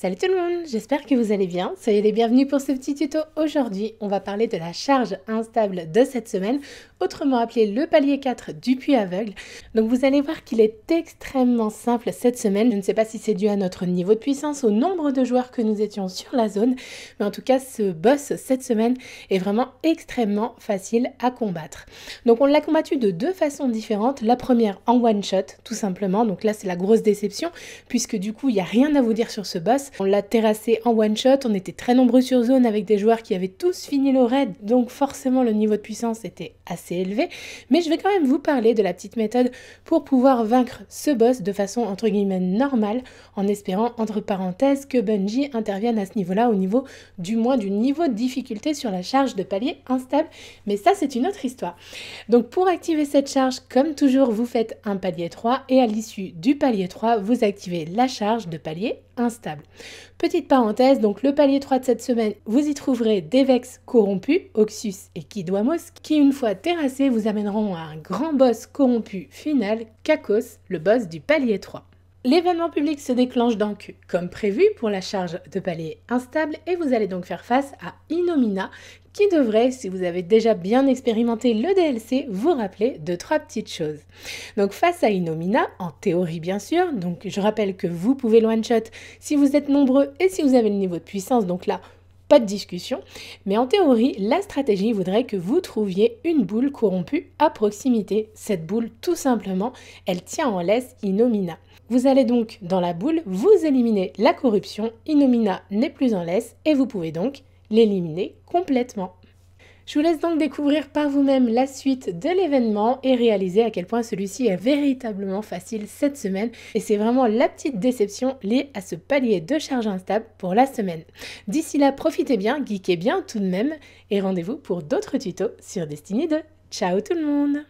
Salut tout le monde, j'espère que vous allez bien. Soyez les bienvenus pour ce petit tuto. Aujourd'hui, on va parler de la charge instable de cette semaine, autrement appelée le palier 4 du puits aveugle. Donc vous allez voir qu'il est extrêmement simple cette semaine. Je ne sais pas si c'est dû à notre niveau de puissance, au nombre de joueurs que nous étions sur la zone, mais en tout cas ce boss cette semaine est vraiment extrêmement facile à combattre. Donc on l'a combattu de deux façons différentes. La première en one shot tout simplement, donc là c'est la grosse déception, puisque du coup il n'y a rien à vous dire sur ce boss on l'a terrassé en one shot, on était très nombreux sur zone avec des joueurs qui avaient tous fini le raid, donc forcément le niveau de puissance était assez élevé. Mais je vais quand même vous parler de la petite méthode pour pouvoir vaincre ce boss de façon entre guillemets normale, en espérant entre parenthèses que Bungie intervienne à ce niveau-là, au niveau du moins du niveau de difficulté sur la charge de palier instable. Mais ça c'est une autre histoire. Donc pour activer cette charge, comme toujours vous faites un palier 3 et à l'issue du palier 3 vous activez la charge de palier instable. Petite parenthèse, donc le palier 3 de cette semaine, vous y trouverez des vex corrompus, Oxus et Kidwamos, qui une fois terrassés vous amèneront à un grand boss corrompu final, Kakos, le boss du palier 3. L'événement public se déclenche donc comme prévu pour la charge de palais instable et vous allez donc faire face à Inomina qui devrait, si vous avez déjà bien expérimenté le DLC, vous rappeler de trois petites choses. Donc face à Inomina, en théorie bien sûr, donc je rappelle que vous pouvez le one-shot si vous êtes nombreux et si vous avez le niveau de puissance, donc là pas de discussion, mais en théorie, la stratégie voudrait que vous trouviez une boule corrompue à proximité. Cette boule, tout simplement, elle tient en laisse Inomina. Vous allez donc dans la boule, vous éliminez la corruption, Inomina n'est plus en laisse et vous pouvez donc l'éliminer complètement. Je vous laisse donc découvrir par vous-même la suite de l'événement et réaliser à quel point celui-ci est véritablement facile cette semaine. Et c'est vraiment la petite déception liée à ce palier de charge instable pour la semaine. D'ici là, profitez bien, geekez bien tout de même et rendez-vous pour d'autres tutos sur Destiny 2. Ciao tout le monde